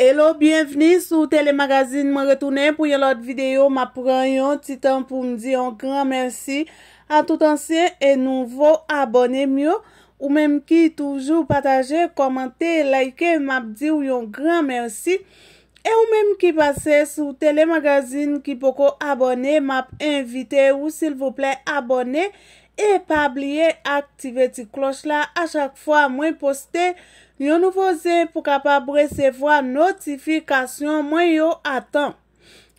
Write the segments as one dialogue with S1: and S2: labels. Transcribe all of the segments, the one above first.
S1: Hello, bienveni sou telemagazine. Mwen retounen pou yon lot videyo. Mwen pran yon titan pou mdi yon gran mersi. An tout ansyen e nouvo abone myo. Ou menm ki toujou pataje, komente, like, mwen di yon gran mersi. E ou menm ki pase sou telemagazine ki poko abone, mwen ap invite ou sil vople abone. E pa bliye aktive ti kloch la a chak fwa mwen poste. Yon nouvo zin pou kapap bre se vwa notifikasyon mwen yo atan.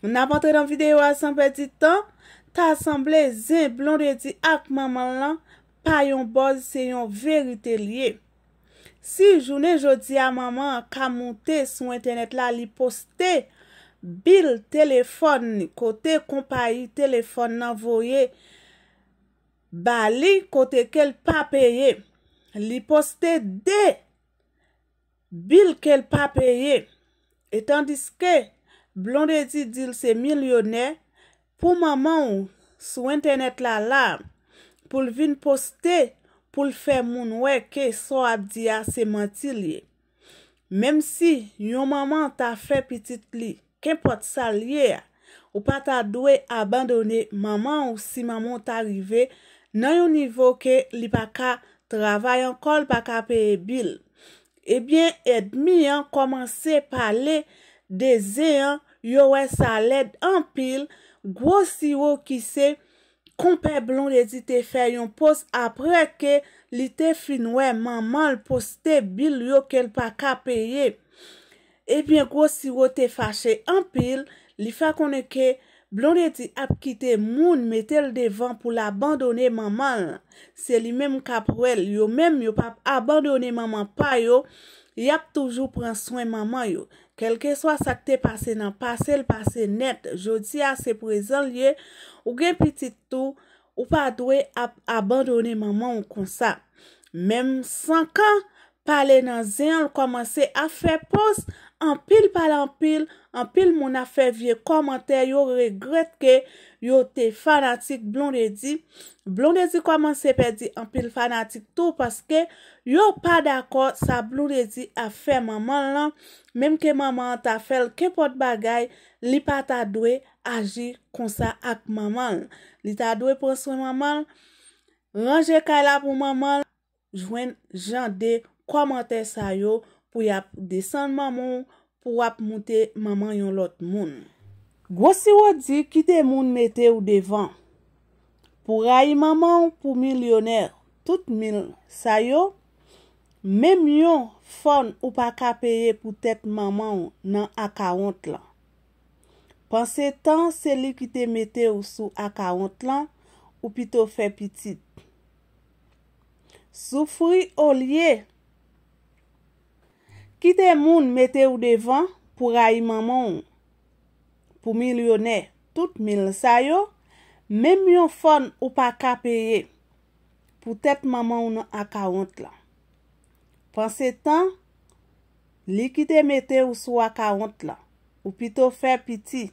S1: Nou nan pantre dan videyo asan peti tan, ta asanble zin blon redi ak maman lan, pa yon boz se yon verite liye. Si jounen jodi a maman ka monte sou internet la li poste bil telefon kote kompayi telefon nanvoye bali kote kel pa peye. Li poste dek. Bil ke l pa peye, etan diske blon de di dil se milyonè pou maman ou sou internet la lam pou l vin poste pou l fe moun weke so ap diya se manti liye. Mem si yon maman ta fe pitit li, kempot sa liye ou pa ta dwe abandone maman ou si maman ta rive nan yon nivou ke li pa ka travay ankol pa ka peye bil. Ebyen, et mi an, koman se pale de ze an, yo wè sa led an pil, gwo si wò ki se kompe blon lè di te fè yon pos apre ke li te fin wè manman lè pos te bil yo ke l pa ka peye. Ebyen, gwo si wò te fache an pil, li fè konne ke... Blonde di ap kite moun metel devan pou l'abandone maman la. Se li mem kap rwel, yo mem yo pa abandone maman pa yo, yap toujou pran swen maman yo. Kelke swa sakte pase nan pase, l'pase net. Jodi a se prezen liye, ou gen piti tou, ou pa dwe ap abandone maman ou konsa. Mem sankan, pale nan zeyan l'komanse a fe pos, Anpil pal anpil, anpil moun a fe vie komante yo regret ke yo te fanatik blon de di. Blon de di kwa man se pe di anpil fanatik tou paske yo pa dako sa blon de di a fe maman lan. Mem ke maman an ta fel ke pot bagay, li pa ta dwe aji konsa ak maman. Li ta dwe poswe maman, ranje ka la pou maman, jwen jan de komante sa yo. pou yap desen mamon pou wap moun te mamon yon lot moun. Gwosi wadi ki te moun mete ou devan. Pou rayi mamon pou milyoner, tout mil sayo, mem yon fon ou pa ka peye pou tet mamon nan akawont lan. Pansi tan seli ki te mete ou sou akawont lan, ou pito fe piti. Sou fri ou liye, Kitè moun metè ou devan pou rayi maman ou pou milyonè, tout mil sa yo, mèm yon fon ou pa ka peye pou tèt maman ou nou akawant la. Pansè tan, li kitè metè ou sou akawant la ou pito fè piti.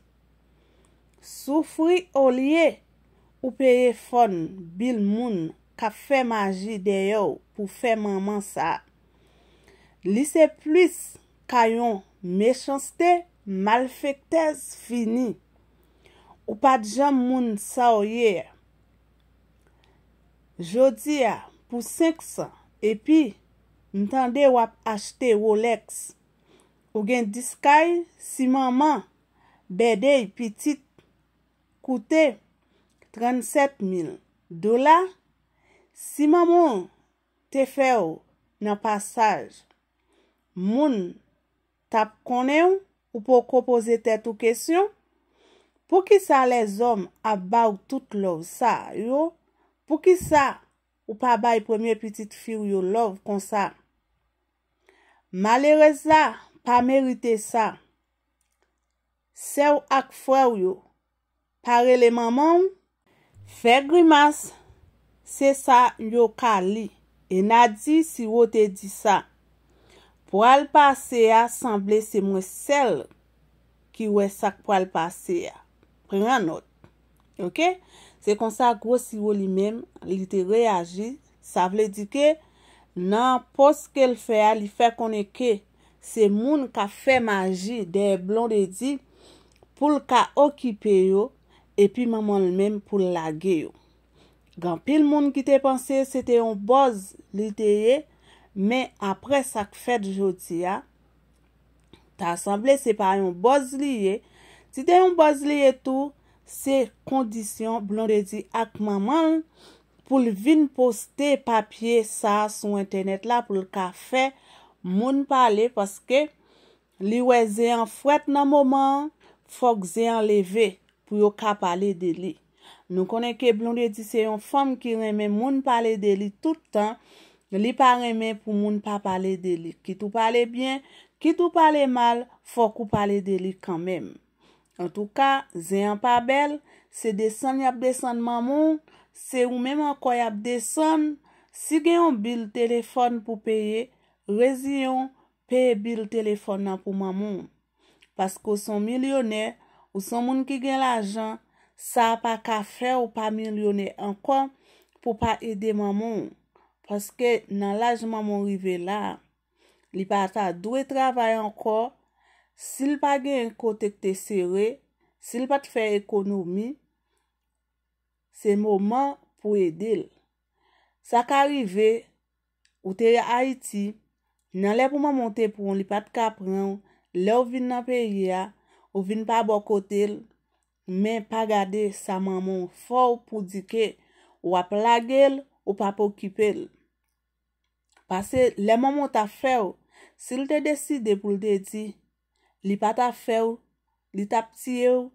S1: Soufri ou liye ou peye fon bil moun ka fè maji de yo pou fè maman sa yo. Li se plis kayon mechanste, malfektez, fini. Ou pa djam moun sa oye. Jodi ya pou 500 epi, mtande wap achte Rolex. Ou gen diskay, si maman bedey pitit koute 37000 dola. Si maman te fe ou nan pasaj. Moun tap konen ou pou ko pose tet ou kesyon? Pou ki sa le zom abaw tout lov sa yo? Pou ki sa ou pa bay premier pitit fir yo lov kon sa? Malereza pa merite sa. Sew ak frew yo. Pare le mamon? Fe grimas. Se sa yo ka li. E nadi si wote di sa. Po al pase ya, sanble se mwen sel ki wè sak po al pase ya. Preman not. Ok? Se konsa gwo siwo li mem, li te reagi, sa vle di ke, nan pos ke l fe ya, li fe koneke, se moun ka fe maji de blon de di, pou l ka okipe yo, e pi maman li mem pou l lage yo. Gan pil moun ki te panse, se te yon boz li te ye, Men apre sak fet jodi ya, ta asamble se pa yon boz liye. Ti de yon boz liye tou, se kondisyon blonde di ak maman pou l vin poste papye sa sou internet la pou l kafe moun pale. Paske li we ze an fwet nan moman, fok ze an leve pou yo ka pale de li. Nou konen ke blonde di se yon fom ki reme moun pale de li toutan. N li pa reme pou moun pa pale de lik. Kit ou pale bien, kit ou pale mal, fok ou pale de lik kanmèm. En tou ka, zè yon pa bel, se de son yap de son mamoun, se ou mèman kwa yap de son, si gen yon bil telefon pou peye, rezi yon peye bil telefon nan pou mamoun. Paske ou son milyonè, ou son moun ki gen l'ajan, sa pa ka fè ou pa milyonè ankon pou pa ede mamoun. Paske nan lajman moun rive la, li pata dwe travay anko, si li pa gen yon kote kte sere, si li pat fe ekonomi, se mouman pou edil. Sa ka rive, ou te ya Haiti, nan le pou moun monte pou yon li pat ka pran, le ou vin nan periya, ou vin pa bokotel, men pa gade sa moun moun faw pou dike ou ap lage l, ou pa pokipe l. Pase le momon ta fe ou, si l te deside pou l te di, li pa ta fe ou, li ta pti ou,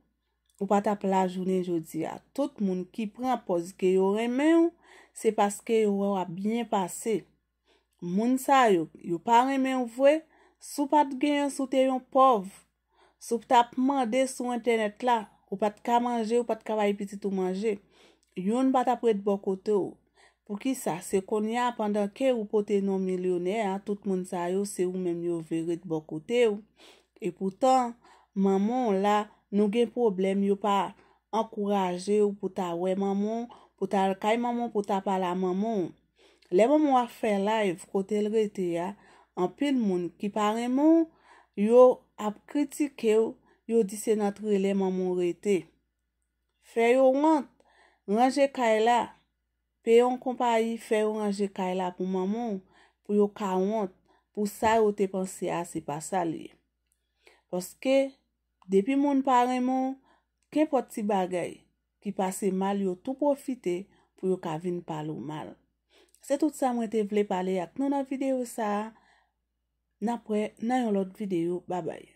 S1: ou pa ta pla jounen joudi a. Tout moun ki pran pozike yo remen ou, se paske yo ou a byen pase. Moun sa yo, yo pa remen ou vwe, sou pa te gen sou te yon pov, sou pa ta pman de sou internet la, ou pa te ka manje, ou pa te ka baye piti tou manje. Yon pa ta pre de bokote ou. Pou ki sa, se kon ya pandan ke ou pote non milyonè, tout moun sa yo se ou menm yo verit bokote ou. E poutan, maman la nou gen problem yo pa ankuraje ou pouta we maman, pouta alkay maman, pouta pala maman. Le maman wak fe la ev kote l rete ya, anpil moun ki pareman yo ap kritike ou, yo disenatre le maman rete. Fe yo want, ranje kay la, Pe yon kompa yi fè yon anje kaila pou mamon pou yon kawant pou sa yon te panse a se pa sali. Poske, depi moun paremon, ke poti bagay ki pase mal yon tou profite pou yon kavin palou mal. Se tout sa mwen te vle pale ak nou nan videyo sa, napre nan yon lot videyo, babay.